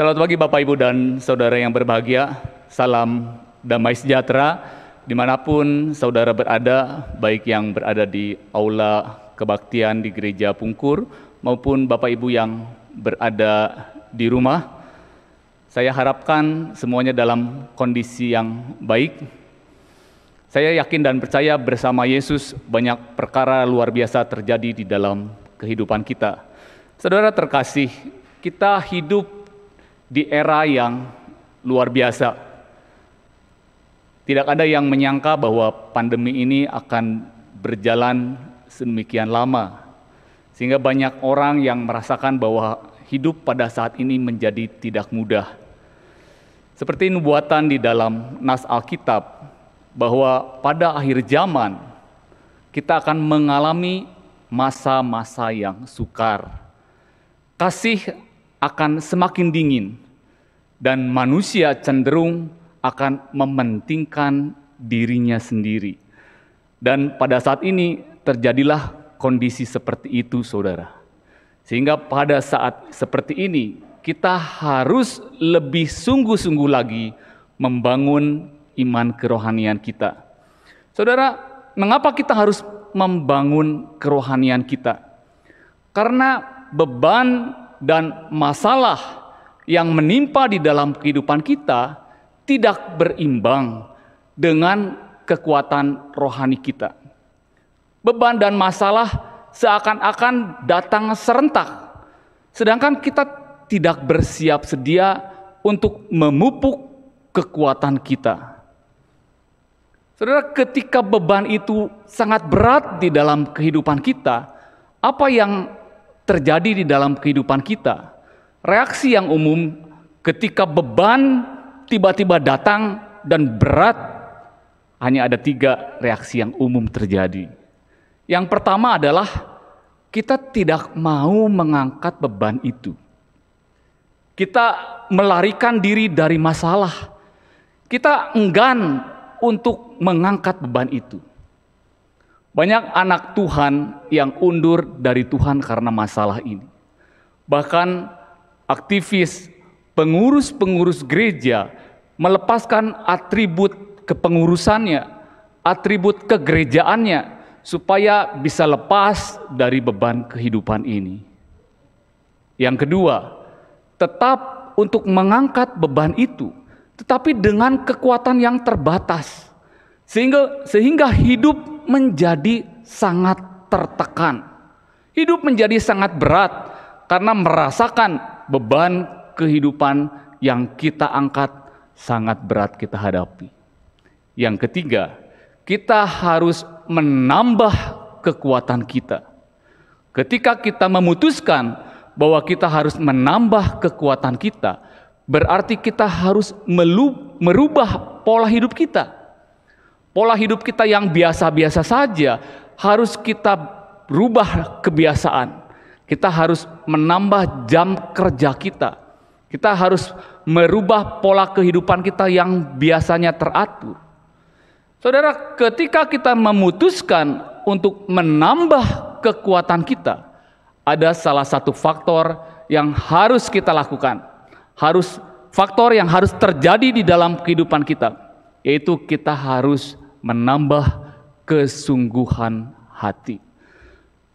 Selamat pagi Bapak Ibu dan Saudara yang berbahagia, salam damai sejahtera dimanapun saudara berada, baik yang berada di aula kebaktian di gereja Pungkur maupun Bapak Ibu yang berada di rumah. Saya harapkan semuanya dalam kondisi yang baik. Saya yakin dan percaya bersama Yesus banyak perkara luar biasa terjadi di dalam kehidupan kita. Saudara terkasih, kita hidup di era yang luar biasa. Tidak ada yang menyangka bahwa pandemi ini akan berjalan sedemikian lama, sehingga banyak orang yang merasakan bahwa hidup pada saat ini menjadi tidak mudah. Seperti nubuatan di dalam nas Alkitab bahwa pada akhir zaman kita akan mengalami masa-masa yang sukar. Kasih akan semakin dingin, dan manusia cenderung akan mementingkan dirinya sendiri. Dan pada saat ini terjadilah kondisi seperti itu, saudara. Sehingga pada saat seperti ini kita harus lebih sungguh-sungguh lagi membangun iman kerohanian kita. Saudara, mengapa kita harus membangun kerohanian kita? Karena beban dan masalah yang menimpa di dalam kehidupan kita tidak berimbang dengan kekuatan rohani kita. Beban dan masalah seakan-akan datang serentak, sedangkan kita tidak bersiap sedia untuk memupuk kekuatan kita. Saudara, ketika beban itu sangat berat di dalam kehidupan kita, apa yang terjadi di dalam kehidupan kita? Reaksi yang umum ketika beban tiba-tiba datang dan berat, hanya ada tiga reaksi yang umum terjadi. Yang pertama adalah kita tidak mau mengangkat beban itu. Kita melarikan diri dari masalah. Kita enggan untuk mengangkat beban itu. Banyak anak Tuhan yang undur dari Tuhan karena masalah ini. Bahkan aktivis, pengurus-pengurus gereja melepaskan atribut kepengurusannya, atribut kegerejaannya, supaya bisa lepas dari beban kehidupan ini. Yang kedua, tetap untuk mengangkat beban itu, tetapi dengan kekuatan yang terbatas, sehingga, sehingga hidup menjadi sangat tertekan. Hidup menjadi sangat berat karena merasakan beban kehidupan yang kita angkat sangat berat kita hadapi. Yang ketiga, kita harus menambah kekuatan kita. Ketika kita memutuskan bahwa kita harus menambah kekuatan kita, berarti kita harus merubah pola hidup kita. Pola hidup kita yang biasa-biasa saja harus kita rubah kebiasaan. Kita harus menambah jam kerja kita. Kita harus merubah pola kehidupan kita yang biasanya teratur. Saudara, ketika kita memutuskan untuk menambah kekuatan kita, ada salah satu faktor yang harus kita lakukan. Harus faktor yang harus terjadi di dalam kehidupan kita, yaitu kita harus menambah kesungguhan hati.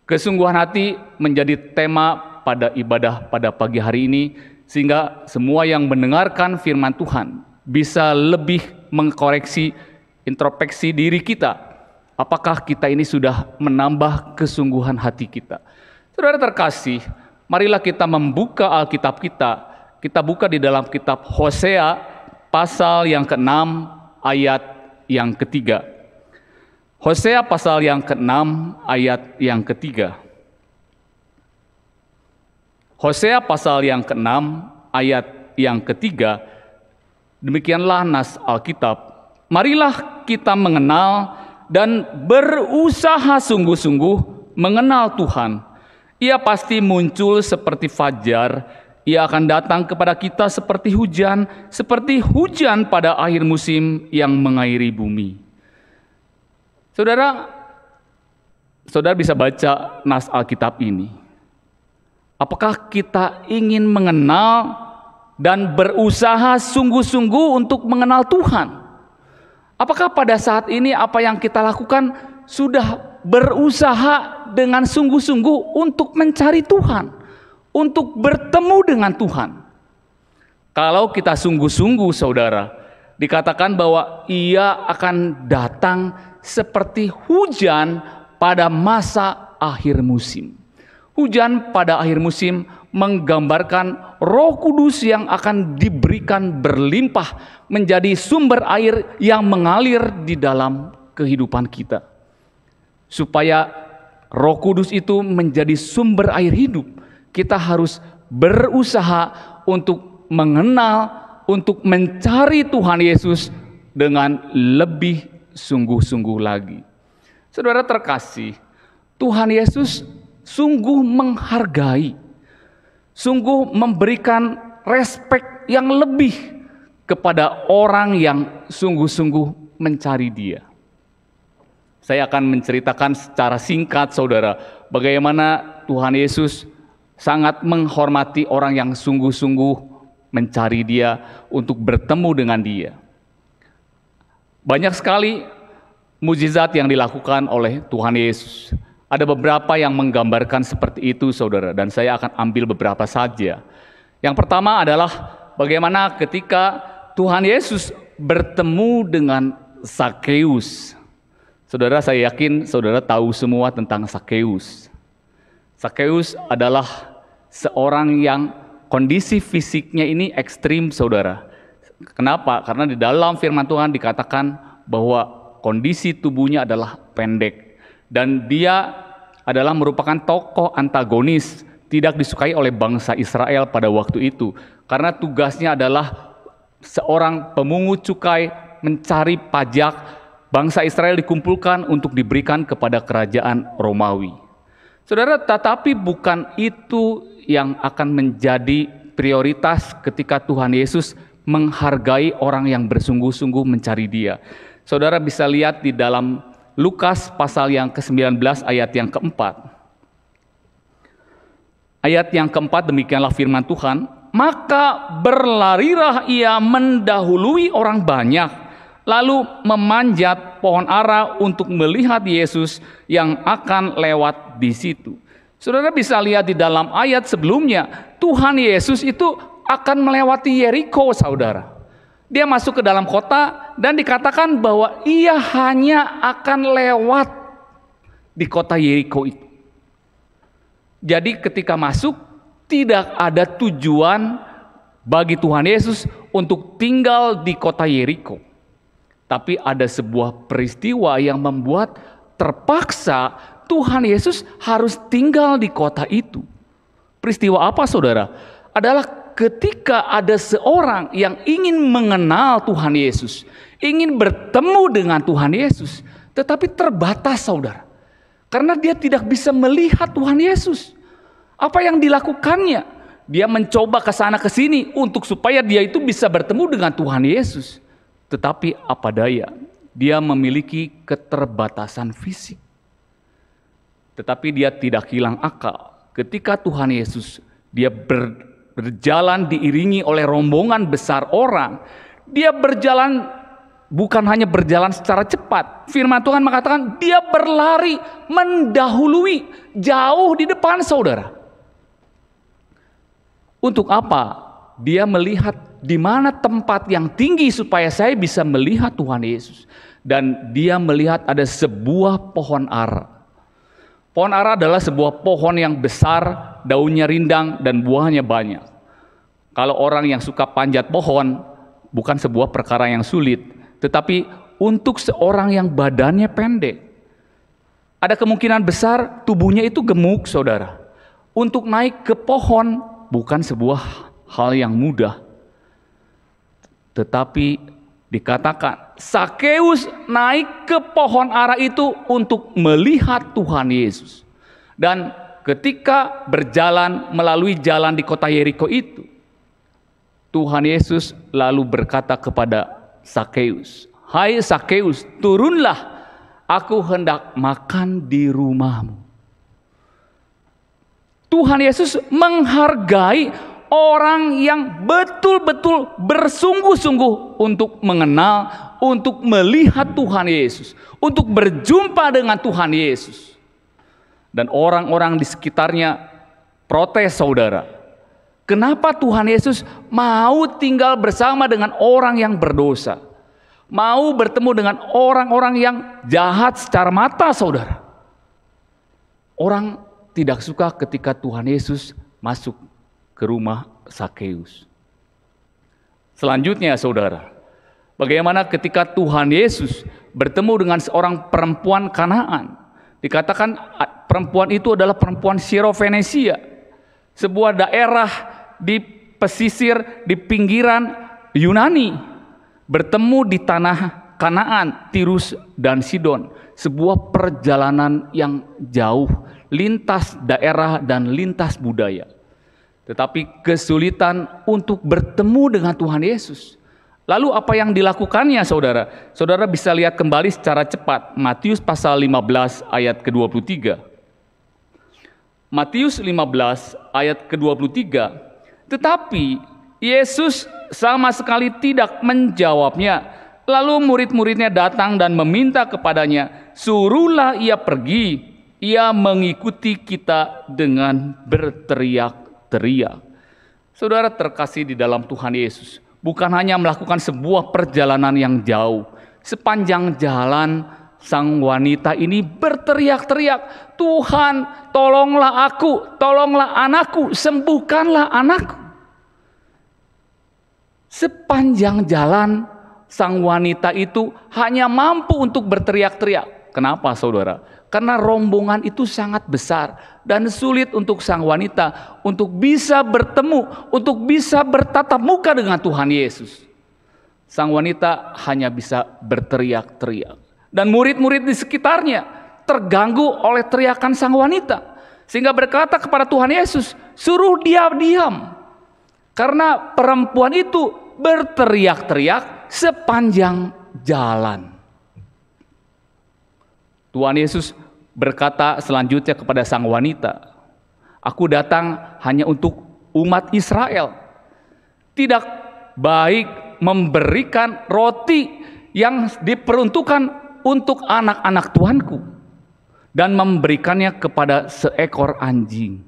Kesungguhan hati menjadi tema pada ibadah pada pagi hari ini sehingga semua yang mendengarkan firman Tuhan bisa lebih mengkoreksi introspeksi diri kita. Apakah kita ini sudah menambah kesungguhan hati kita? Saudara terkasih, marilah kita membuka Alkitab kita. Kita buka di dalam kitab Hosea pasal yang ke-6 ayat yang ketiga. Hosea pasal yang ke-6 ayat yang ketiga. Hosea pasal yang ke-6 ayat yang ketiga, demikianlah nas Alkitab. Marilah kita mengenal dan berusaha sungguh-sungguh mengenal Tuhan. Ia pasti muncul seperti fajar, ia akan datang kepada kita seperti hujan, seperti hujan pada akhir musim yang mengairi bumi. Saudara, saudara bisa baca nas Alkitab ini. Apakah kita ingin mengenal dan berusaha sungguh-sungguh untuk mengenal Tuhan? Apakah pada saat ini apa yang kita lakukan sudah berusaha dengan sungguh-sungguh untuk mencari Tuhan, untuk bertemu dengan Tuhan? Kalau kita sungguh-sungguh, saudara, dikatakan bahwa Ia akan datang seperti hujan pada masa akhir musim. Hujan pada akhir musim menggambarkan Roh Kudus yang akan diberikan berlimpah menjadi sumber air yang mengalir di dalam kehidupan kita. Supaya Roh Kudus itu menjadi sumber air hidup, kita harus berusaha untuk mengenal, untuk mencari Tuhan Yesus dengan lebih sungguh-sungguh lagi. Saudara terkasih, Tuhan Yesus sungguh menghargai, sungguh memberikan respek yang lebih kepada orang yang sungguh-sungguh mencari Dia. Saya akan menceritakan secara singkat, saudara, bagaimana Tuhan Yesus sangat menghormati orang yang sungguh-sungguh mencari Dia untuk bertemu dengan Dia. Banyak sekali mujizat yang dilakukan oleh Tuhan Yesus. Ada beberapa yang menggambarkan seperti itu, saudara, dan saya akan ambil beberapa saja. Yang pertama adalah bagaimana ketika Tuhan Yesus bertemu dengan Sakeus. Saudara, saya yakin saudara tahu semua tentang Sakeus. Sakeus adalah seorang yang kondisi fisiknya ini ekstrim, saudara. Kenapa? Karena di dalam firman Tuhan dikatakan bahwa kondisi tubuhnya adalah pendek dan dia adalah merupakan tokoh antagonis tidak disukai oleh bangsa Israel pada waktu itu karena tugasnya adalah seorang pemungut cukai mencari pajak bangsa Israel dikumpulkan untuk diberikan kepada kerajaan Romawi. Saudara, tetapi bukan itu yang akan menjadi prioritas ketika Tuhan Yesus menghargai orang yang bersungguh-sungguh mencari dia. Saudara bisa lihat di dalam Lukas pasal yang ke-19 ayat yang keempat. Ayat yang keempat demikianlah firman Tuhan, maka berlarilah ia mendahului orang banyak, lalu memanjat pohon ara untuk melihat Yesus yang akan lewat di situ. Saudara bisa lihat di dalam ayat sebelumnya, Tuhan Yesus itu akan melewati Yeriko, saudara. Dia masuk ke dalam kota dan dikatakan bahwa ia hanya akan lewat di kota Yeriko itu. Jadi ketika masuk tidak ada tujuan bagi Tuhan Yesus untuk tinggal di kota Yeriko. Tapi ada sebuah peristiwa yang membuat terpaksa Tuhan Yesus harus tinggal di kota itu. Peristiwa apa saudara? Adalah ketika ada seorang yang ingin mengenal Tuhan Yesus, ingin bertemu dengan Tuhan Yesus, tetapi terbatas saudara. Karena dia tidak bisa melihat Tuhan Yesus. Apa yang dilakukannya? Dia mencoba ke sana ke sini untuk supaya dia itu bisa bertemu dengan Tuhan Yesus. Tetapi apa daya? Dia memiliki keterbatasan fisik. Tetapi dia tidak hilang akal ketika Tuhan Yesus dia ber, berjalan diiringi oleh rombongan besar orang. Dia berjalan bukan hanya berjalan secara cepat. Firman Tuhan mengatakan dia berlari mendahului jauh di depan saudara. Untuk apa? Dia melihat di mana tempat yang tinggi supaya saya bisa melihat Tuhan Yesus. Dan dia melihat ada sebuah pohon ara. Pohon ara adalah sebuah pohon yang besar daunnya rindang dan buahnya banyak. Kalau orang yang suka panjat pohon, bukan sebuah perkara yang sulit, tetapi untuk seorang yang badannya pendek, ada kemungkinan besar tubuhnya itu gemuk, saudara. Untuk naik ke pohon bukan sebuah hal yang mudah, tetapi dikatakan Sakeus naik ke pohon arah itu untuk melihat Tuhan Yesus. Dan ketika berjalan melalui jalan di kota Yeriko itu, Tuhan Yesus lalu berkata kepada Sakeus, "Hai Sakeus, turunlah, aku hendak makan di rumahmu." Tuhan Yesus menghargai orang yang betul-betul bersungguh-sungguh untuk mengenal, untuk melihat Tuhan Yesus, untuk berjumpa dengan Tuhan Yesus dan orang-orang di sekitarnya protes saudara. Kenapa Tuhan Yesus mau tinggal bersama dengan orang yang berdosa? Mau bertemu dengan orang-orang yang jahat secara mata saudara? Orang tidak suka ketika Tuhan Yesus masuk ke rumah Sakeus. Selanjutnya saudara, bagaimana ketika Tuhan Yesus bertemu dengan seorang perempuan kanaan? Dikatakan Perempuan itu adalah perempuan syro sebuah daerah di pesisir, di pinggiran Yunani, bertemu di tanah Kanaan, Tirus dan Sidon, sebuah perjalanan yang jauh, lintas daerah dan lintas budaya. Tetapi kesulitan untuk bertemu dengan Tuhan Yesus. Lalu apa yang dilakukannya saudara? Saudara bisa lihat kembali secara cepat Matius pasal 15 ayat ke-23. Matius 15 ayat ke-23. Tetapi Yesus sama sekali tidak menjawabnya. Lalu murid-muridnya datang dan meminta kepadanya, "Suruhlah ia pergi." Ia mengikuti kita dengan berteriak-teriak. Saudara terkasih di dalam Tuhan Yesus, bukan hanya melakukan sebuah perjalanan yang jauh, sepanjang jalan Sang wanita ini berteriak-teriak, "Tuhan, tolonglah aku, tolonglah anakku, sembuhkanlah anakku." Sepanjang jalan, sang wanita itu hanya mampu untuk berteriak-teriak. Kenapa, saudara? Karena rombongan itu sangat besar dan sulit untuk sang wanita untuk bisa bertemu, untuk bisa bertatap muka dengan Tuhan Yesus. Sang wanita hanya bisa berteriak-teriak dan murid-murid di sekitarnya terganggu oleh teriakan sang wanita sehingga berkata kepada Tuhan Yesus suruh dia diam karena perempuan itu berteriak-teriak sepanjang jalan Tuhan Yesus berkata selanjutnya kepada sang wanita aku datang hanya untuk umat Israel tidak baik memberikan roti yang diperuntukkan untuk anak-anak Tuhanku dan memberikannya kepada seekor anjing.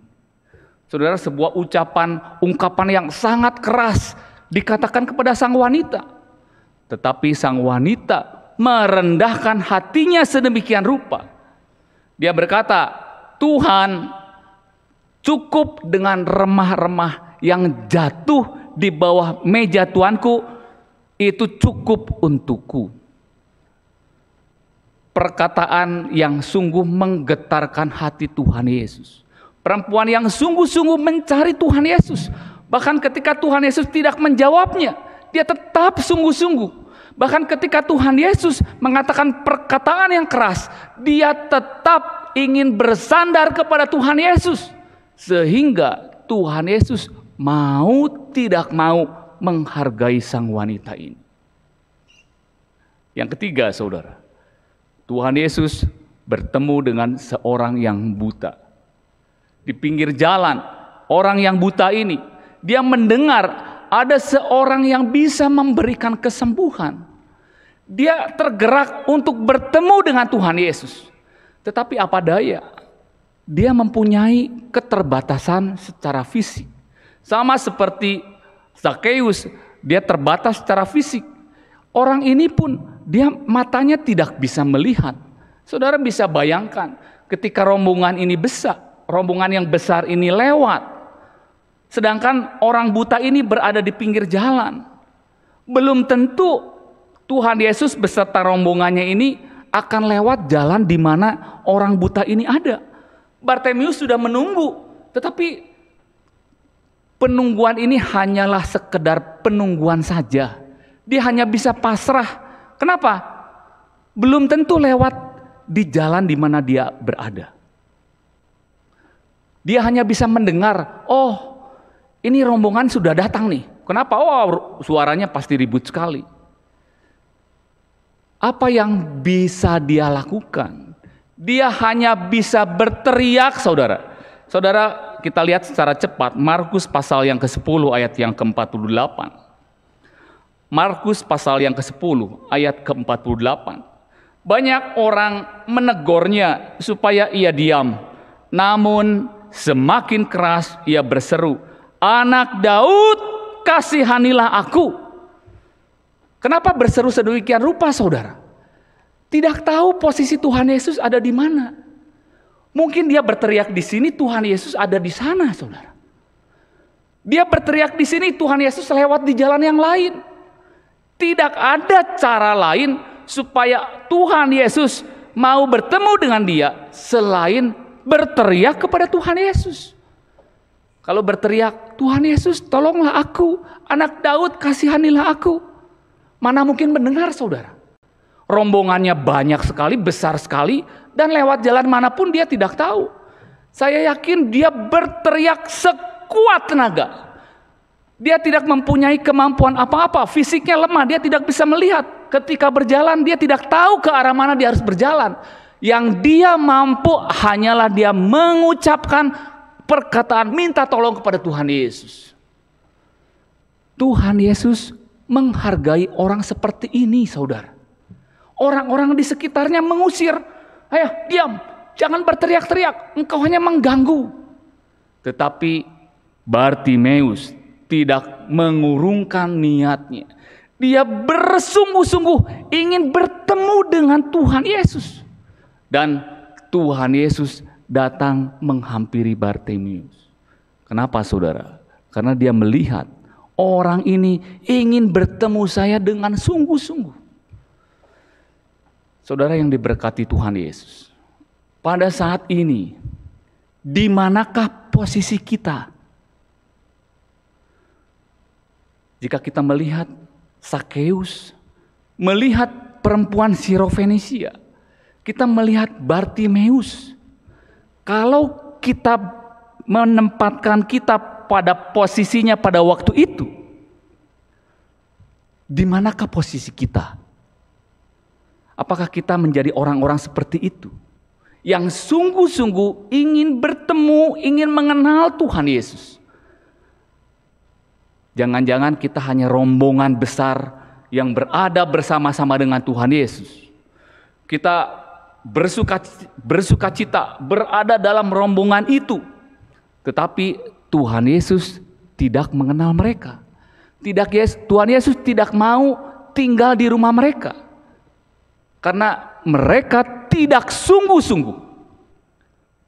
Saudara, sebuah ucapan, ungkapan yang sangat keras dikatakan kepada sang wanita. Tetapi sang wanita merendahkan hatinya sedemikian rupa. Dia berkata, Tuhan cukup dengan remah-remah yang jatuh di bawah meja Tuanku, itu cukup untukku perkataan yang sungguh menggetarkan hati Tuhan Yesus. Perempuan yang sungguh-sungguh mencari Tuhan Yesus. Bahkan ketika Tuhan Yesus tidak menjawabnya, dia tetap sungguh-sungguh. Bahkan ketika Tuhan Yesus mengatakan perkataan yang keras, dia tetap ingin bersandar kepada Tuhan Yesus. Sehingga Tuhan Yesus mau tidak mau menghargai sang wanita ini. Yang ketiga, saudara, Tuhan Yesus bertemu dengan seorang yang buta. Di pinggir jalan, orang yang buta ini, dia mendengar ada seorang yang bisa memberikan kesembuhan. Dia tergerak untuk bertemu dengan Tuhan Yesus. Tetapi apa daya, dia mempunyai keterbatasan secara fisik. Sama seperti Zacchaeus dia terbatas secara fisik. Orang ini pun dia matanya tidak bisa melihat. Saudara bisa bayangkan ketika rombongan ini besar, rombongan yang besar ini lewat. Sedangkan orang buta ini berada di pinggir jalan. Belum tentu Tuhan Yesus beserta rombongannya ini akan lewat jalan di mana orang buta ini ada. Bartemius sudah menunggu, tetapi penungguan ini hanyalah sekedar penungguan saja. Dia hanya bisa pasrah Kenapa? Belum tentu lewat di jalan di mana dia berada. Dia hanya bisa mendengar, oh ini rombongan sudah datang nih. Kenapa? Oh suaranya pasti ribut sekali. Apa yang bisa dia lakukan? Dia hanya bisa berteriak saudara. Saudara kita lihat secara cepat Markus pasal yang ke-10 ayat yang ke-48. Markus pasal yang ke-10 ayat ke-48. Banyak orang menegurnya supaya ia diam. Namun semakin keras ia berseru, "Anak Daud, kasihanilah aku." Kenapa berseru sedemikian rupa, Saudara? Tidak tahu posisi Tuhan Yesus ada di mana. Mungkin dia berteriak di sini, Tuhan Yesus ada di sana, Saudara. Dia berteriak di sini, Tuhan Yesus lewat di jalan yang lain. Tidak ada cara lain supaya Tuhan Yesus mau bertemu dengan dia selain berteriak kepada Tuhan Yesus. Kalau berteriak, Tuhan Yesus tolonglah aku, anak Daud kasihanilah aku. Mana mungkin mendengar saudara. Rombongannya banyak sekali, besar sekali, dan lewat jalan manapun dia tidak tahu. Saya yakin dia berteriak sekuat tenaga. Dia tidak mempunyai kemampuan apa-apa, fisiknya lemah, dia tidak bisa melihat. Ketika berjalan, dia tidak tahu ke arah mana dia harus berjalan. Yang dia mampu hanyalah dia mengucapkan perkataan minta tolong kepada Tuhan Yesus. Tuhan Yesus menghargai orang seperti ini, saudara. Orang-orang di sekitarnya mengusir. Ayo, diam. Jangan berteriak-teriak. Engkau hanya mengganggu. Tetapi Bartimeus tidak mengurungkan niatnya. Dia bersungguh-sungguh ingin bertemu dengan Tuhan Yesus. Dan Tuhan Yesus datang menghampiri Bartimius. Kenapa saudara? Karena dia melihat orang ini ingin bertemu saya dengan sungguh-sungguh. Saudara yang diberkati Tuhan Yesus. Pada saat ini, di manakah posisi kita? Jika kita melihat Sakeus, melihat perempuan Sirofenisia, kita melihat Bartimeus. Kalau kita menempatkan kita pada posisinya pada waktu itu, di manakah posisi kita? Apakah kita menjadi orang-orang seperti itu? Yang sungguh-sungguh ingin bertemu, ingin mengenal Tuhan Yesus. Jangan-jangan kita hanya rombongan besar yang berada bersama-sama dengan Tuhan Yesus. Kita bersuka, bersuka cita berada dalam rombongan itu. Tetapi Tuhan Yesus tidak mengenal mereka. Tidak Yesus, Tuhan Yesus tidak mau tinggal di rumah mereka. Karena mereka tidak sungguh-sungguh.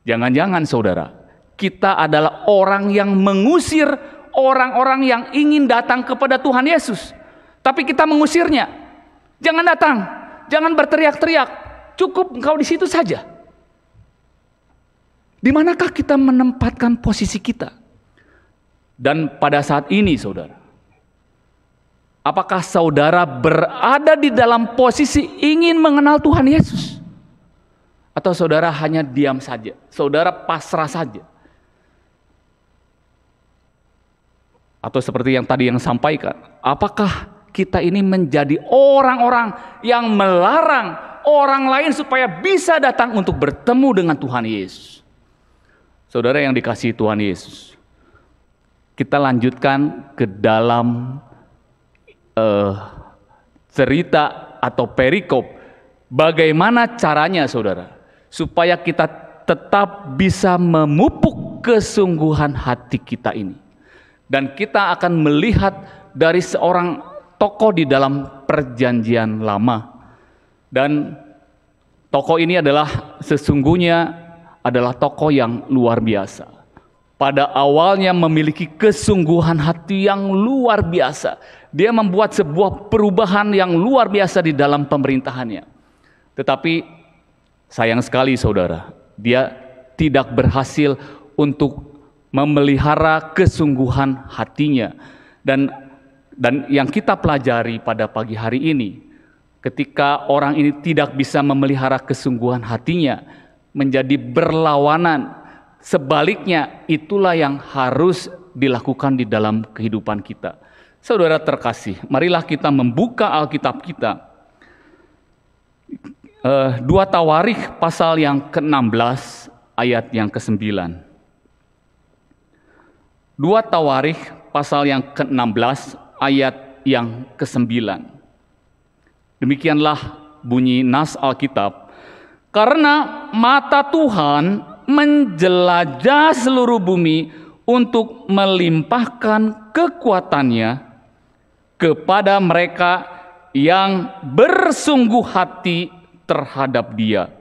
Jangan-jangan saudara, kita adalah orang yang mengusir orang-orang yang ingin datang kepada Tuhan Yesus, tapi kita mengusirnya. Jangan datang, jangan berteriak-teriak. Cukup engkau di situ saja. Di manakah kita menempatkan posisi kita? Dan pada saat ini, saudara, apakah saudara berada di dalam posisi ingin mengenal Tuhan Yesus, atau saudara hanya diam saja, saudara pasrah saja? Atau seperti yang tadi yang sampaikan, apakah kita ini menjadi orang-orang yang melarang orang lain supaya bisa datang untuk bertemu dengan Tuhan Yesus? Saudara yang dikasihi Tuhan Yesus, kita lanjutkan ke dalam uh, cerita atau perikop. Bagaimana caranya, saudara, supaya kita tetap bisa memupuk kesungguhan hati kita ini? Dan kita akan melihat dari seorang tokoh di dalam perjanjian lama. Dan tokoh ini adalah sesungguhnya adalah tokoh yang luar biasa. Pada awalnya memiliki kesungguhan hati yang luar biasa. Dia membuat sebuah perubahan yang luar biasa di dalam pemerintahannya. Tetapi sayang sekali saudara, dia tidak berhasil untuk memelihara kesungguhan hatinya. Dan dan yang kita pelajari pada pagi hari ini, ketika orang ini tidak bisa memelihara kesungguhan hatinya, menjadi berlawanan. Sebaliknya, itulah yang harus dilakukan di dalam kehidupan kita. Saudara terkasih, marilah kita membuka Alkitab kita. Eh, dua Tawarikh pasal yang ke-16 ayat yang ke-9. 2 Tawarikh pasal yang ke-16 ayat yang ke-9. Demikianlah bunyi nas Alkitab. Karena mata Tuhan menjelajah seluruh bumi untuk melimpahkan kekuatannya kepada mereka yang bersungguh hati terhadap dia.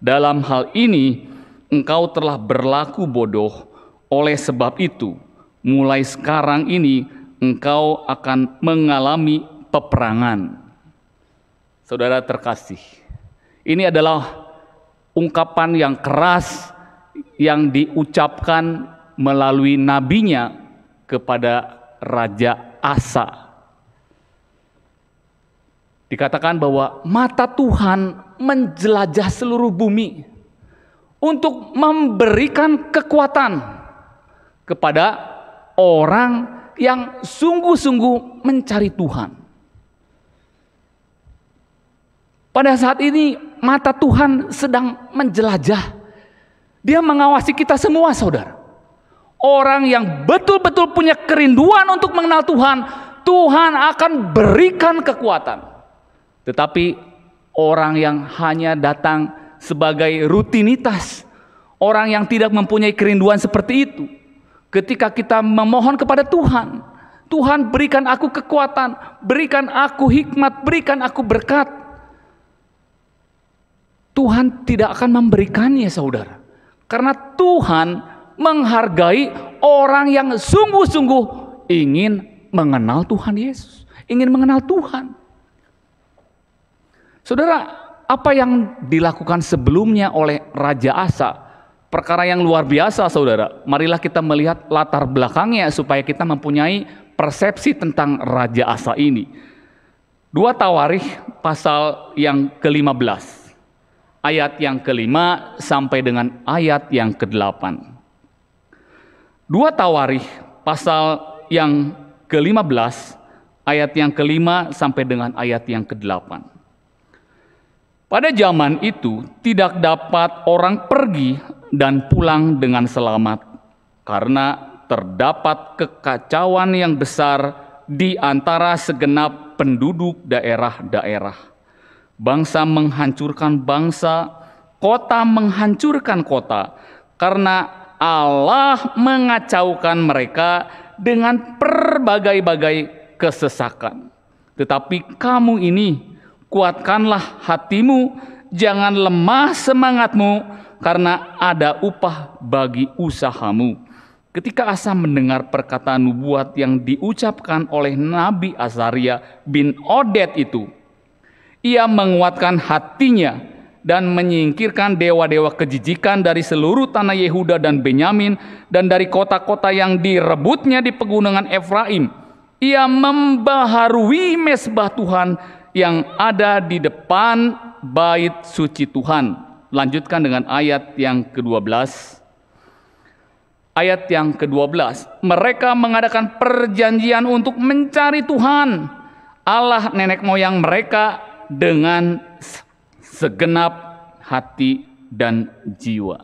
Dalam hal ini engkau telah berlaku bodoh oleh sebab itu mulai sekarang ini engkau akan mengalami peperangan. Saudara terkasih, ini adalah ungkapan yang keras yang diucapkan melalui nabinya kepada Raja Asa. Dikatakan bahwa mata Tuhan menjelajah seluruh bumi untuk memberikan kekuatan kepada orang yang sungguh-sungguh mencari Tuhan. Pada saat ini mata Tuhan sedang menjelajah. Dia mengawasi kita semua saudara. Orang yang betul-betul punya kerinduan untuk mengenal Tuhan, Tuhan akan berikan kekuatan. Tetapi orang yang hanya datang sebagai rutinitas, orang yang tidak mempunyai kerinduan seperti itu, Ketika kita memohon kepada Tuhan, Tuhan berikan aku kekuatan, berikan aku hikmat, berikan aku berkat. Tuhan tidak akan memberikannya saudara. Karena Tuhan menghargai orang yang sungguh-sungguh ingin mengenal Tuhan Yesus. Ingin mengenal Tuhan. Saudara, apa yang dilakukan sebelumnya oleh Raja Asa perkara yang luar biasa saudara. Marilah kita melihat latar belakangnya supaya kita mempunyai persepsi tentang Raja Asa ini. Dua Tawarikh pasal yang ke-15. Ayat yang kelima sampai dengan ayat yang ke-8. Dua Tawarikh pasal yang ke-15 ayat yang ke-5 sampai dengan ayat yang ke-8. Pada zaman itu tidak dapat orang pergi dan pulang dengan selamat, karena terdapat kekacauan yang besar di antara segenap penduduk daerah-daerah. Bangsa menghancurkan bangsa, kota menghancurkan kota, karena Allah mengacaukan mereka dengan berbagai-bagai kesesakan. Tetapi kamu ini kuatkanlah hatimu, jangan lemah semangatmu, karena ada upah bagi usahamu. Ketika Asa mendengar perkataan nubuat yang diucapkan oleh Nabi Azaria bin Odet itu, ia menguatkan hatinya dan menyingkirkan dewa-dewa kejijikan dari seluruh tanah Yehuda dan Benyamin dan dari kota-kota yang direbutnya di pegunungan Efraim. Ia membaharui mesbah Tuhan yang ada di depan bait suci Tuhan lanjutkan dengan ayat yang ke-12. Ayat yang ke-12, mereka mengadakan perjanjian untuk mencari Tuhan Allah nenek moyang mereka dengan segenap hati dan jiwa.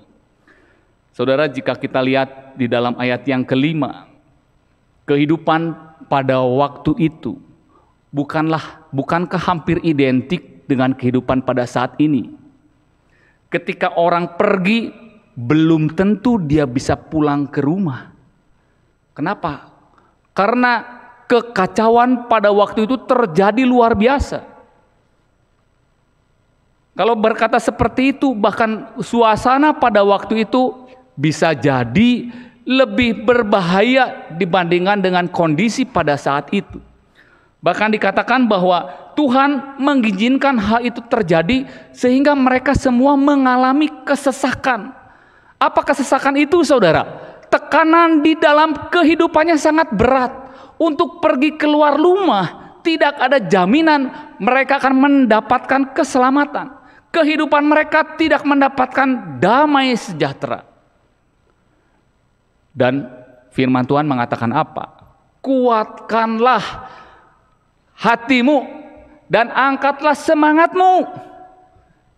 Saudara, jika kita lihat di dalam ayat yang kelima, kehidupan pada waktu itu bukanlah bukankah hampir identik dengan kehidupan pada saat ini? Ketika orang pergi, belum tentu dia bisa pulang ke rumah. Kenapa? Karena kekacauan pada waktu itu terjadi luar biasa. Kalau berkata seperti itu, bahkan suasana pada waktu itu bisa jadi lebih berbahaya dibandingkan dengan kondisi pada saat itu. Bahkan dikatakan bahwa Tuhan mengizinkan hal itu terjadi sehingga mereka semua mengalami kesesakan. Apa kesesakan itu saudara? Tekanan di dalam kehidupannya sangat berat. Untuk pergi keluar rumah tidak ada jaminan mereka akan mendapatkan keselamatan. Kehidupan mereka tidak mendapatkan damai sejahtera. Dan firman Tuhan mengatakan apa? Kuatkanlah hatimu dan angkatlah semangatmu.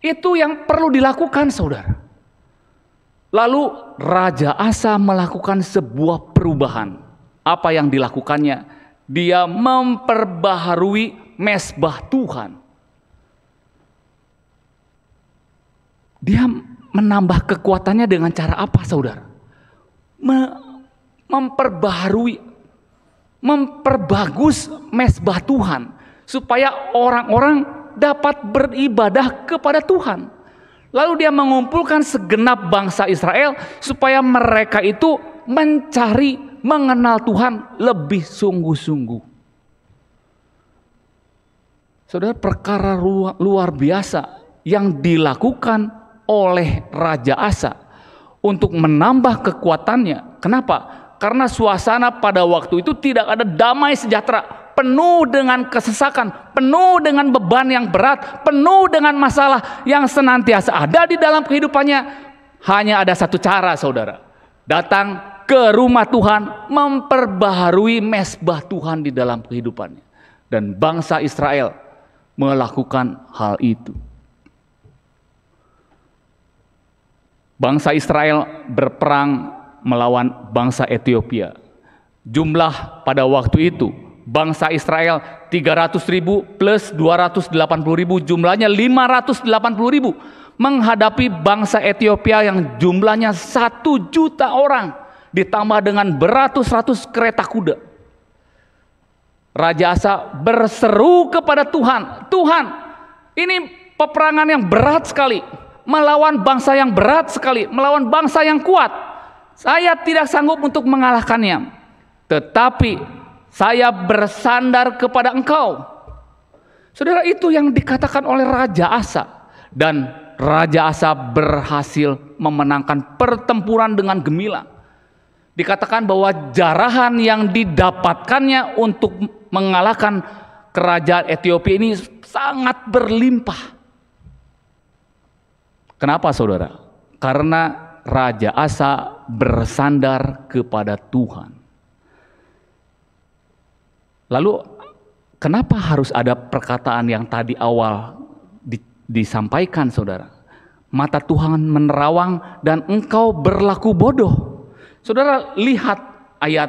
Itu yang perlu dilakukan, saudara. Lalu Raja Asa melakukan sebuah perubahan. Apa yang dilakukannya? Dia memperbaharui mesbah Tuhan. Dia menambah kekuatannya dengan cara apa, saudara? memperbaharui memperbagus mesbah Tuhan supaya orang-orang dapat beribadah kepada Tuhan. Lalu dia mengumpulkan segenap bangsa Israel supaya mereka itu mencari mengenal Tuhan lebih sungguh-sungguh. Saudara, perkara luar biasa yang dilakukan oleh Raja Asa untuk menambah kekuatannya. Kenapa? Karena suasana pada waktu itu tidak ada damai sejahtera, penuh dengan kesesakan, penuh dengan beban yang berat, penuh dengan masalah yang senantiasa ada di dalam kehidupannya. Hanya ada satu cara, saudara: datang ke rumah Tuhan, memperbaharui mesbah Tuhan di dalam kehidupannya. Dan bangsa Israel melakukan hal itu. Bangsa Israel berperang melawan bangsa Ethiopia. Jumlah pada waktu itu bangsa Israel 300 ribu plus 280 ribu jumlahnya 580 ribu menghadapi bangsa Ethiopia yang jumlahnya satu juta orang ditambah dengan beratus-ratus kereta kuda. Raja Asa berseru kepada Tuhan, Tuhan ini peperangan yang berat sekali, melawan bangsa yang berat sekali, melawan bangsa yang kuat. Saya tidak sanggup untuk mengalahkannya, tetapi saya bersandar kepada engkau. Saudara itu yang dikatakan oleh Raja Asa. Dan Raja Asa berhasil memenangkan pertempuran dengan gemilang. Dikatakan bahwa jarahan yang didapatkannya untuk mengalahkan kerajaan Ethiopia ini sangat berlimpah. Kenapa saudara? Karena Raja Asa bersandar kepada Tuhan. Lalu kenapa harus ada perkataan yang tadi awal di, disampaikan saudara? Mata Tuhan menerawang dan engkau berlaku bodoh. Saudara lihat ayat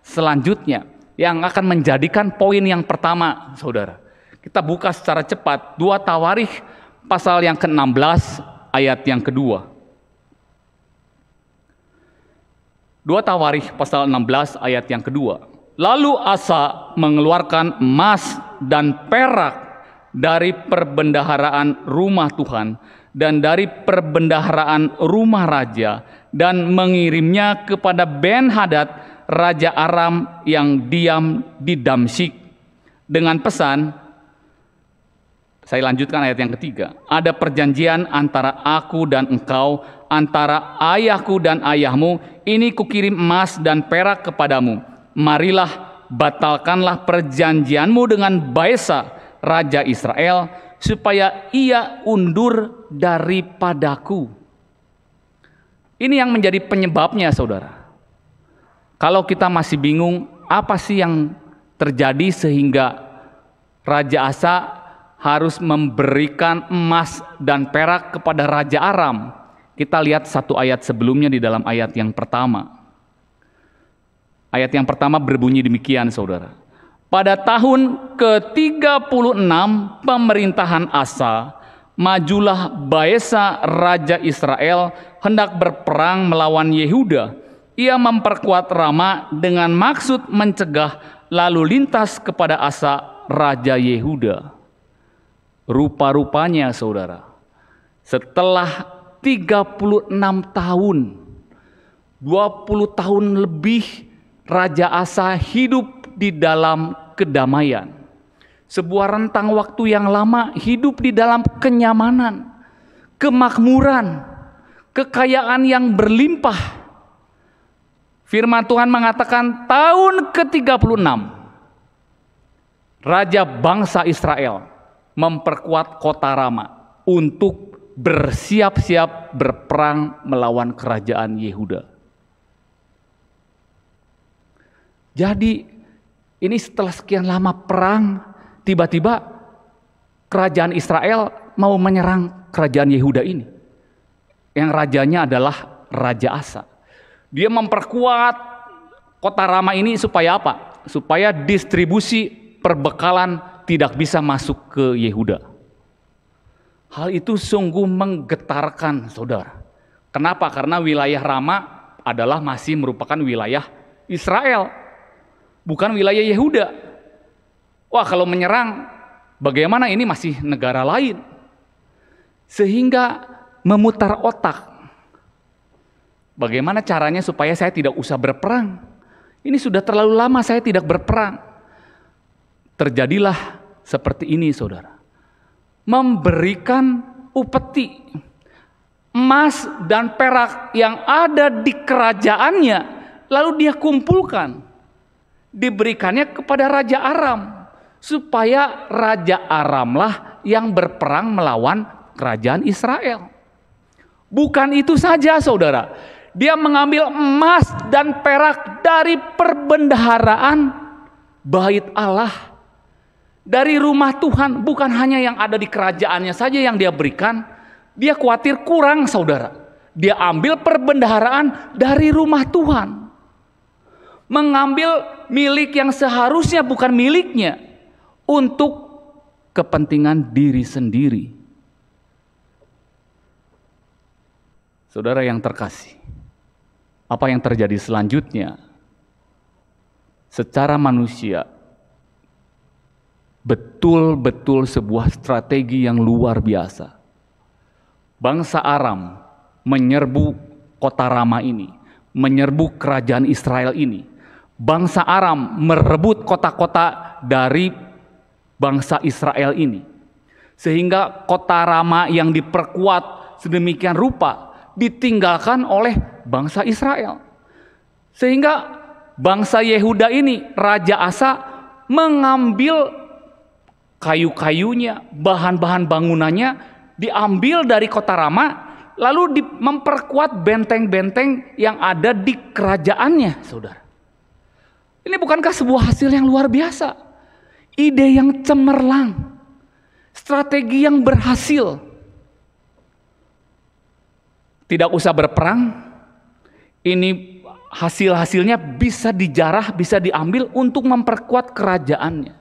selanjutnya yang akan menjadikan poin yang pertama saudara. Kita buka secara cepat dua tawarikh pasal yang ke-16 ayat yang kedua. 2 Tawarikh pasal 16 ayat yang kedua. Lalu Asa mengeluarkan emas dan perak dari perbendaharaan rumah Tuhan dan dari perbendaharaan rumah raja dan mengirimnya kepada Ben Hadad raja Aram yang diam di Damsik dengan pesan saya lanjutkan ayat yang ketiga. Ada perjanjian antara aku dan engkau antara ayahku dan ayahmu, ini kukirim emas dan perak kepadamu. Marilah batalkanlah perjanjianmu dengan Baesa, Raja Israel, supaya ia undur daripadaku. Ini yang menjadi penyebabnya saudara. Kalau kita masih bingung apa sih yang terjadi sehingga Raja Asa harus memberikan emas dan perak kepada Raja Aram kita lihat satu ayat sebelumnya di dalam ayat yang pertama. Ayat yang pertama berbunyi demikian saudara. Pada tahun ke-36 pemerintahan Asa, majulah Baesa Raja Israel hendak berperang melawan Yehuda. Ia memperkuat Rama dengan maksud mencegah lalu lintas kepada Asa Raja Yehuda. Rupa-rupanya saudara, setelah 36 tahun. 20 tahun lebih Raja Asa hidup di dalam kedamaian. Sebuah rentang waktu yang lama hidup di dalam kenyamanan, kemakmuran, kekayaan yang berlimpah. Firman Tuhan mengatakan tahun ke-36 Raja bangsa Israel memperkuat kota Rama untuk bersiap-siap berperang melawan kerajaan Yehuda. Jadi ini setelah sekian lama perang, tiba-tiba kerajaan Israel mau menyerang kerajaan Yehuda ini. Yang rajanya adalah Raja Asa. Dia memperkuat kota Rama ini supaya apa? Supaya distribusi perbekalan tidak bisa masuk ke Yehuda. Hal itu sungguh menggetarkan saudara. Kenapa? Karena wilayah Rama adalah masih merupakan wilayah Israel. Bukan wilayah Yehuda. Wah kalau menyerang bagaimana ini masih negara lain. Sehingga memutar otak. Bagaimana caranya supaya saya tidak usah berperang? Ini sudah terlalu lama saya tidak berperang. Terjadilah seperti ini, saudara memberikan upeti emas dan perak yang ada di kerajaannya lalu dia kumpulkan diberikannya kepada raja Aram supaya raja Aramlah yang berperang melawan kerajaan Israel. Bukan itu saja saudara. Dia mengambil emas dan perak dari perbendaharaan bait Allah dari rumah Tuhan, bukan hanya yang ada di kerajaannya saja yang dia berikan, dia khawatir kurang saudara. Dia ambil perbendaharaan dari rumah Tuhan. Mengambil milik yang seharusnya bukan miliknya untuk kepentingan diri sendiri. Saudara yang terkasih, apa yang terjadi selanjutnya? Secara manusia, betul-betul sebuah strategi yang luar biasa. Bangsa Aram menyerbu kota Rama ini, menyerbu kerajaan Israel ini. Bangsa Aram merebut kota-kota dari bangsa Israel ini. Sehingga kota Rama yang diperkuat sedemikian rupa ditinggalkan oleh bangsa Israel. Sehingga bangsa Yehuda ini, Raja Asa mengambil kayu-kayunya, bahan-bahan bangunannya diambil dari kota Rama lalu memperkuat benteng-benteng yang ada di kerajaannya, Saudara. Ini bukankah sebuah hasil yang luar biasa? Ide yang cemerlang. Strategi yang berhasil. Tidak usah berperang. Ini hasil-hasilnya bisa dijarah, bisa diambil untuk memperkuat kerajaannya.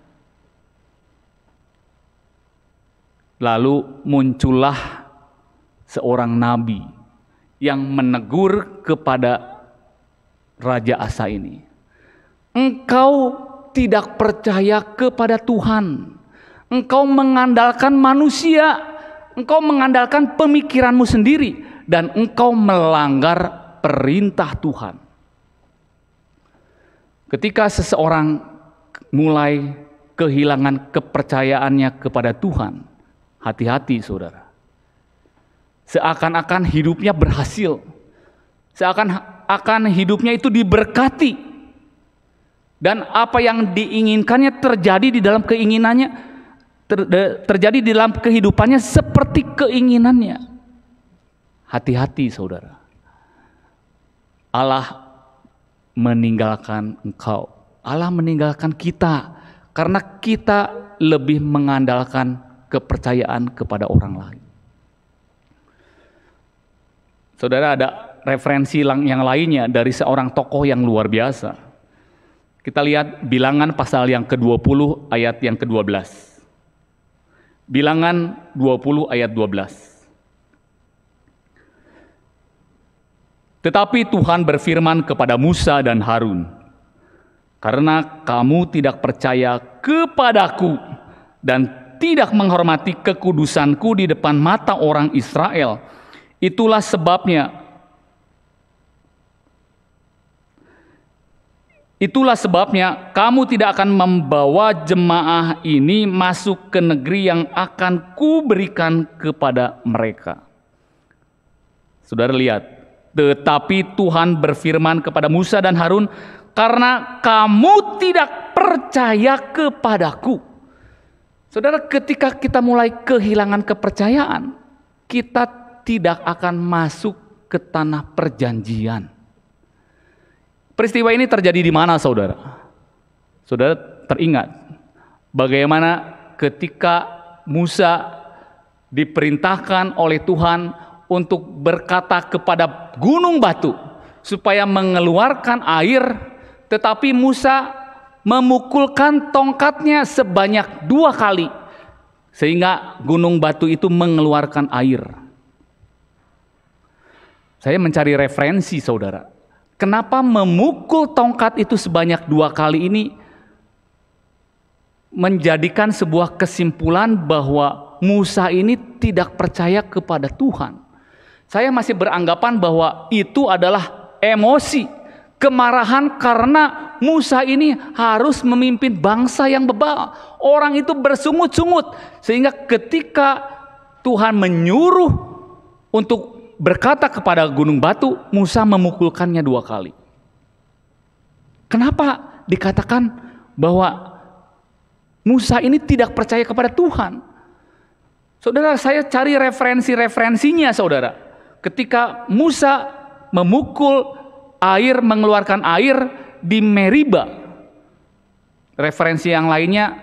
Lalu muncullah seorang nabi yang menegur kepada Raja Asa ini. Engkau tidak percaya kepada Tuhan. Engkau mengandalkan manusia. Engkau mengandalkan pemikiranmu sendiri. Dan engkau melanggar perintah Tuhan. Ketika seseorang mulai kehilangan kepercayaannya kepada Tuhan, Hati-hati saudara. Seakan-akan hidupnya berhasil. Seakan-akan hidupnya itu diberkati. Dan apa yang diinginkannya terjadi di dalam keinginannya, ter, terjadi di dalam kehidupannya seperti keinginannya. Hati-hati saudara. Allah meninggalkan engkau. Allah meninggalkan kita karena kita lebih mengandalkan kepercayaan kepada orang lain. Saudara ada referensi yang lainnya dari seorang tokoh yang luar biasa. Kita lihat bilangan pasal yang ke-20 ayat yang ke-12. Bilangan 20 ayat 12. Tetapi Tuhan berfirman kepada Musa dan Harun, "Karena kamu tidak percaya kepadaku dan tidak menghormati kekudusanku di depan mata orang Israel. Itulah sebabnya Itulah sebabnya kamu tidak akan membawa jemaah ini masuk ke negeri yang akan kuberikan kepada mereka. Saudara lihat, tetapi Tuhan berfirman kepada Musa dan Harun, "Karena kamu tidak percaya kepadaku." Saudara, ketika kita mulai kehilangan kepercayaan, kita tidak akan masuk ke tanah perjanjian. Peristiwa ini terjadi di mana, saudara? Saudara teringat bagaimana ketika Musa diperintahkan oleh Tuhan untuk berkata kepada gunung batu supaya mengeluarkan air, tetapi Musa memukulkan tongkatnya sebanyak dua kali sehingga gunung batu itu mengeluarkan air. Saya mencari referensi saudara. Kenapa memukul tongkat itu sebanyak dua kali ini menjadikan sebuah kesimpulan bahwa Musa ini tidak percaya kepada Tuhan. Saya masih beranggapan bahwa itu adalah emosi kemarahan karena Musa ini harus memimpin bangsa yang bebal. Orang itu bersungut-sungut sehingga ketika Tuhan menyuruh untuk berkata kepada gunung batu, Musa memukulkannya dua kali. Kenapa dikatakan bahwa Musa ini tidak percaya kepada Tuhan? Saudara, saya cari referensi-referensinya, saudara. Ketika Musa memukul air mengeluarkan air di Meriba. Referensi yang lainnya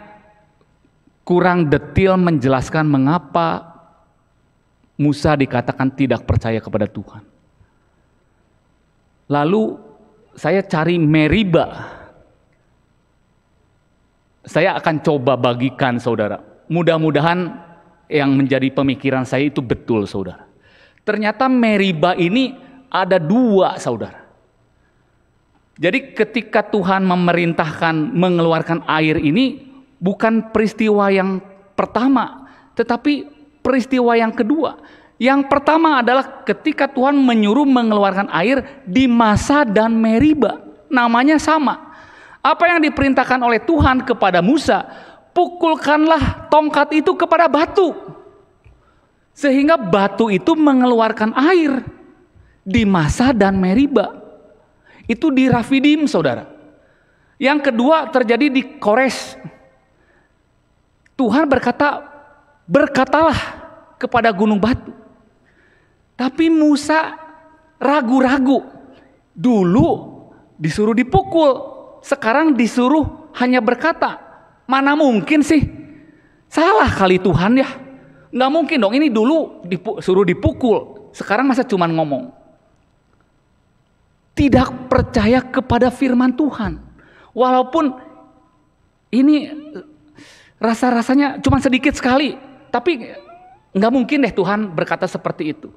kurang detil menjelaskan mengapa Musa dikatakan tidak percaya kepada Tuhan. Lalu saya cari Meriba. Saya akan coba bagikan saudara. Mudah-mudahan yang menjadi pemikiran saya itu betul saudara. Ternyata Meriba ini ada dua saudara. Jadi ketika Tuhan memerintahkan mengeluarkan air ini bukan peristiwa yang pertama, tetapi peristiwa yang kedua. Yang pertama adalah ketika Tuhan menyuruh mengeluarkan air di Masa dan Meriba. Namanya sama. Apa yang diperintahkan oleh Tuhan kepada Musa, pukulkanlah tongkat itu kepada batu. Sehingga batu itu mengeluarkan air di Masa dan Meriba. Itu di Rafidim, saudara. Yang kedua terjadi di Kores. Tuhan berkata, berkatalah kepada gunung batu. Tapi Musa ragu-ragu. Dulu disuruh dipukul, sekarang disuruh hanya berkata. Mana mungkin sih? Salah kali Tuhan ya. Nggak mungkin dong, ini dulu disuruh dipukul, sekarang masa cuma ngomong tidak percaya kepada firman Tuhan. Walaupun ini eh, rasa-rasanya cuma sedikit sekali, tapi nggak mungkin deh Tuhan berkata seperti itu.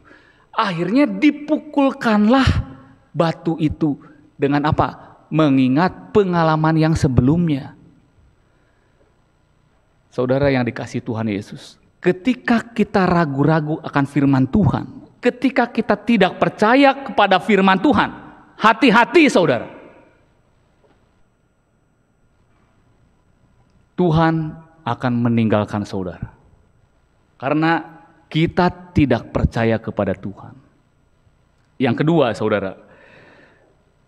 Akhirnya dipukulkanlah batu itu dengan apa? Mengingat pengalaman yang sebelumnya. Saudara yang dikasih Tuhan Yesus, ketika kita ragu-ragu akan firman Tuhan, ketika kita tidak percaya kepada firman Tuhan, Hati-hati saudara. Tuhan akan meninggalkan saudara. Karena kita tidak percaya kepada Tuhan. Yang kedua saudara,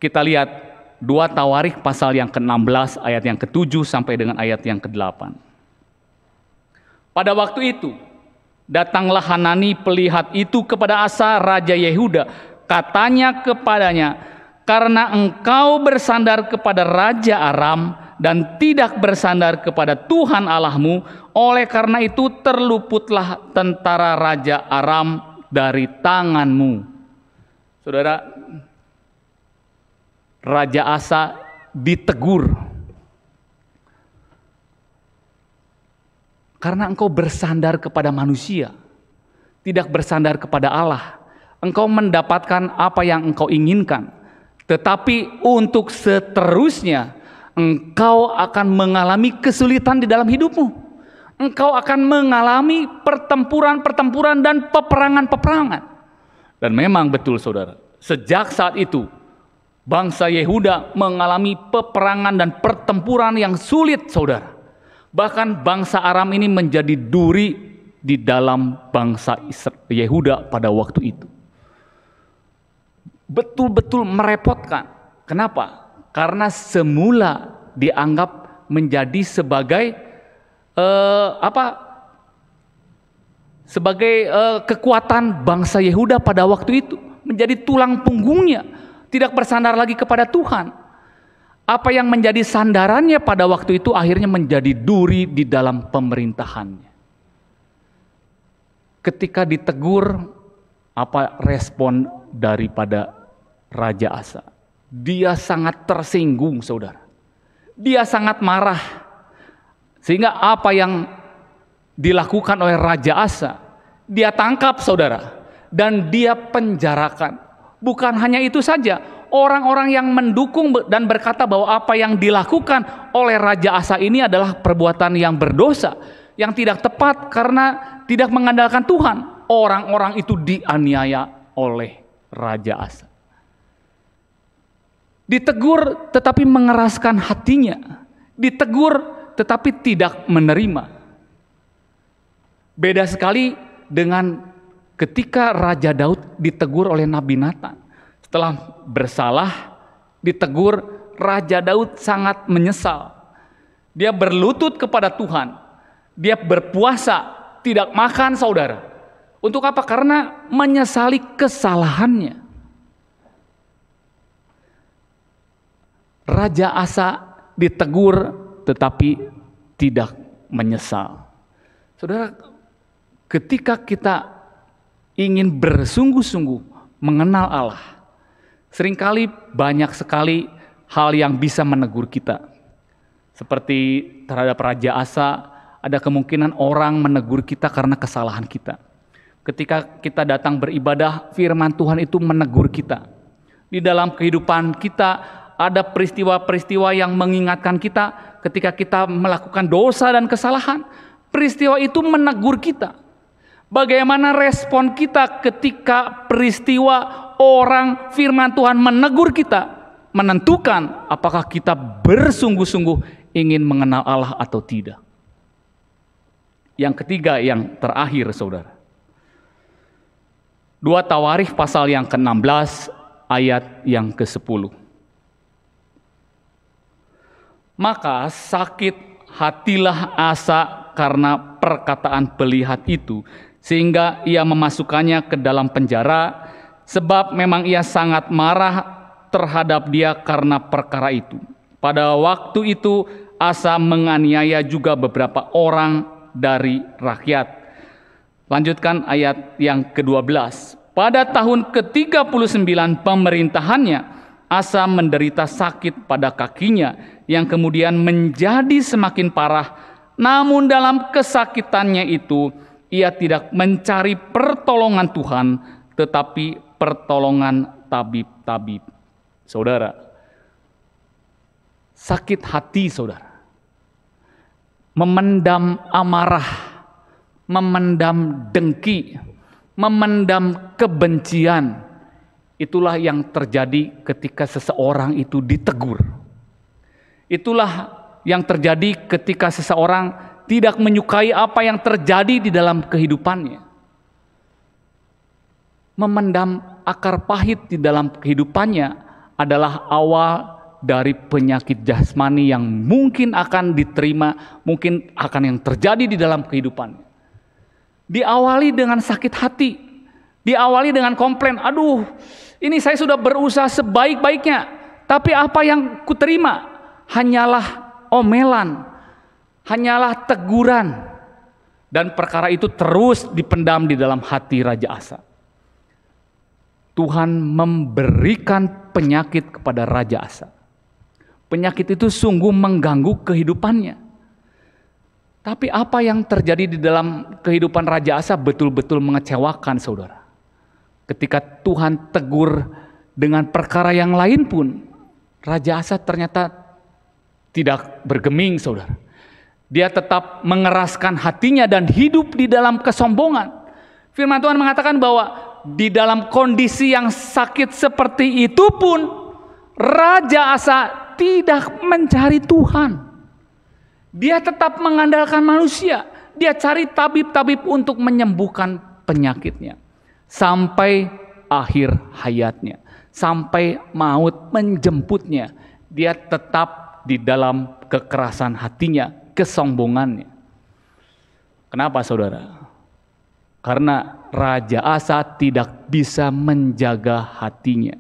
kita lihat dua tawarik pasal yang ke-16 ayat yang ke-7 sampai dengan ayat yang ke-8. Pada waktu itu, datanglah Hanani pelihat itu kepada Asa Raja Yehuda. Katanya kepadanya, karena engkau bersandar kepada Raja Aram dan tidak bersandar kepada Tuhan Allahmu, oleh karena itu terluputlah tentara Raja Aram dari tanganmu. Saudara, Raja Asa ditegur. Karena engkau bersandar kepada manusia, tidak bersandar kepada Allah. Engkau mendapatkan apa yang engkau inginkan tetapi untuk seterusnya, engkau akan mengalami kesulitan di dalam hidupmu. Engkau akan mengalami pertempuran-pertempuran dan peperangan-peperangan. Dan memang betul saudara, sejak saat itu bangsa Yehuda mengalami peperangan dan pertempuran yang sulit saudara. Bahkan bangsa Aram ini menjadi duri di dalam bangsa Yehuda pada waktu itu betul-betul merepotkan. Kenapa? Karena semula dianggap menjadi sebagai uh, apa? Sebagai uh, kekuatan bangsa Yehuda pada waktu itu, menjadi tulang punggungnya, tidak bersandar lagi kepada Tuhan. Apa yang menjadi sandarannya pada waktu itu akhirnya menjadi duri di dalam pemerintahannya. Ketika ditegur, apa respon daripada Raja Asa. Dia sangat tersinggung, saudara. Dia sangat marah. Sehingga apa yang dilakukan oleh Raja Asa, dia tangkap, saudara. Dan dia penjarakan. Bukan hanya itu saja, orang-orang yang mendukung dan berkata bahwa apa yang dilakukan oleh Raja Asa ini adalah perbuatan yang berdosa, yang tidak tepat karena tidak mengandalkan Tuhan. Orang-orang itu dianiaya oleh Raja Asa. Ditegur tetapi mengeraskan hatinya. Ditegur tetapi tidak menerima. Beda sekali dengan ketika Raja Daud ditegur oleh Nabi Nathan. Setelah bersalah, ditegur Raja Daud sangat menyesal. Dia berlutut kepada Tuhan. Dia berpuasa, tidak makan saudara. Untuk apa? Karena menyesali kesalahannya. Raja Asa ditegur tetapi tidak menyesal. Saudara, ketika kita ingin bersungguh-sungguh mengenal Allah, seringkali banyak sekali hal yang bisa menegur kita. Seperti terhadap Raja Asa, ada kemungkinan orang menegur kita karena kesalahan kita. Ketika kita datang beribadah, firman Tuhan itu menegur kita. Di dalam kehidupan kita ada peristiwa-peristiwa yang mengingatkan kita ketika kita melakukan dosa dan kesalahan. Peristiwa itu menegur kita. Bagaimana respon kita ketika peristiwa orang firman Tuhan menegur kita, menentukan apakah kita bersungguh-sungguh ingin mengenal Allah atau tidak. Yang ketiga, yang terakhir saudara. Dua Tawarikh pasal yang ke-16 ayat yang ke-10. Maka sakit hatilah Asa karena perkataan pelihat itu, sehingga ia memasukkannya ke dalam penjara, sebab memang ia sangat marah terhadap dia karena perkara itu. Pada waktu itu Asa menganiaya juga beberapa orang dari rakyat. Lanjutkan ayat yang ke-12. Pada tahun ke-39 pemerintahannya, Asa menderita sakit pada kakinya yang kemudian menjadi semakin parah. Namun dalam kesakitannya itu ia tidak mencari pertolongan Tuhan tetapi pertolongan tabib-tabib. Saudara, sakit hati saudara. Memendam amarah, memendam dengki, memendam kebencian Itulah yang terjadi ketika seseorang itu ditegur. Itulah yang terjadi ketika seseorang tidak menyukai apa yang terjadi di dalam kehidupannya. Memendam akar pahit di dalam kehidupannya adalah awal dari penyakit jasmani yang mungkin akan diterima, mungkin akan yang terjadi di dalam kehidupannya. Diawali dengan sakit hati, diawali dengan komplain, aduh ini saya sudah berusaha sebaik-baiknya, tapi apa yang kuterima hanyalah omelan, hanyalah teguran. Dan perkara itu terus dipendam di dalam hati Raja Asa. Tuhan memberikan penyakit kepada Raja Asa. Penyakit itu sungguh mengganggu kehidupannya. Tapi apa yang terjadi di dalam kehidupan Raja Asa betul-betul mengecewakan saudara ketika Tuhan tegur dengan perkara yang lain pun, Raja Asa ternyata tidak bergeming saudara. Dia tetap mengeraskan hatinya dan hidup di dalam kesombongan. Firman Tuhan mengatakan bahwa di dalam kondisi yang sakit seperti itu pun, Raja Asa tidak mencari Tuhan. Dia tetap mengandalkan manusia. Dia cari tabib-tabib untuk menyembuhkan penyakitnya sampai akhir hayatnya, sampai maut menjemputnya. Dia tetap di dalam kekerasan hatinya, kesombongannya. Kenapa saudara? Karena Raja Asa tidak bisa menjaga hatinya.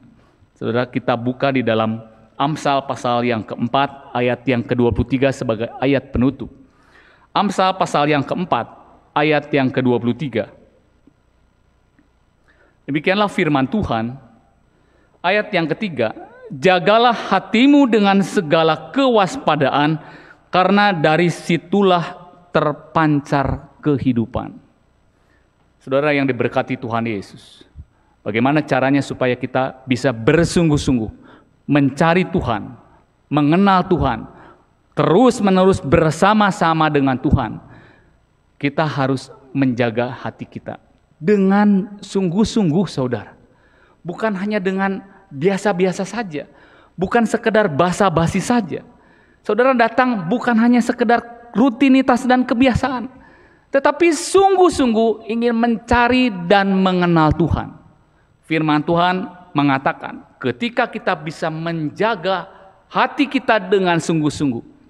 Saudara kita buka di dalam Amsal pasal yang keempat ayat yang ke-23 sebagai ayat penutup. Amsal pasal yang keempat ayat yang ke-23. Demikianlah firman Tuhan. Ayat yang ketiga, jagalah hatimu dengan segala kewaspadaan karena dari situlah terpancar kehidupan. Saudara yang diberkati Tuhan Yesus. Bagaimana caranya supaya kita bisa bersungguh-sungguh mencari Tuhan, mengenal Tuhan, terus-menerus bersama-sama dengan Tuhan. Kita harus menjaga hati kita dengan sungguh-sungguh saudara. Bukan hanya dengan biasa-biasa saja. Bukan sekedar basa-basi saja. Saudara datang bukan hanya sekedar rutinitas dan kebiasaan. Tetapi sungguh-sungguh ingin mencari dan mengenal Tuhan. Firman Tuhan mengatakan ketika kita bisa menjaga hati kita dengan sungguh-sungguh.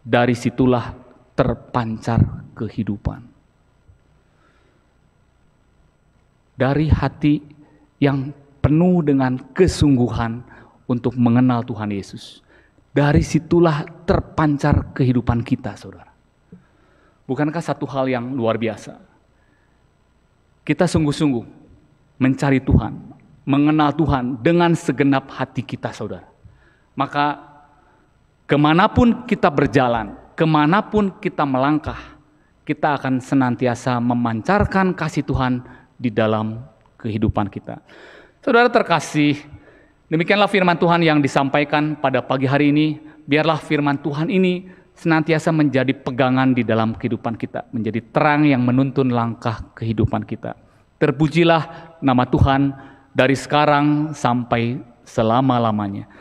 Dari situlah terpancar kehidupan. dari hati yang penuh dengan kesungguhan untuk mengenal Tuhan Yesus. Dari situlah terpancar kehidupan kita, saudara. Bukankah satu hal yang luar biasa? Kita sungguh-sungguh mencari Tuhan, mengenal Tuhan dengan segenap hati kita, saudara. Maka, kemanapun kita berjalan, kemanapun kita melangkah, kita akan senantiasa memancarkan kasih Tuhan di dalam kehidupan kita. Saudara terkasih, demikianlah firman Tuhan yang disampaikan pada pagi hari ini. Biarlah firman Tuhan ini senantiasa menjadi pegangan di dalam kehidupan kita, menjadi terang yang menuntun langkah kehidupan kita. Terpujilah nama Tuhan dari sekarang sampai selama-lamanya.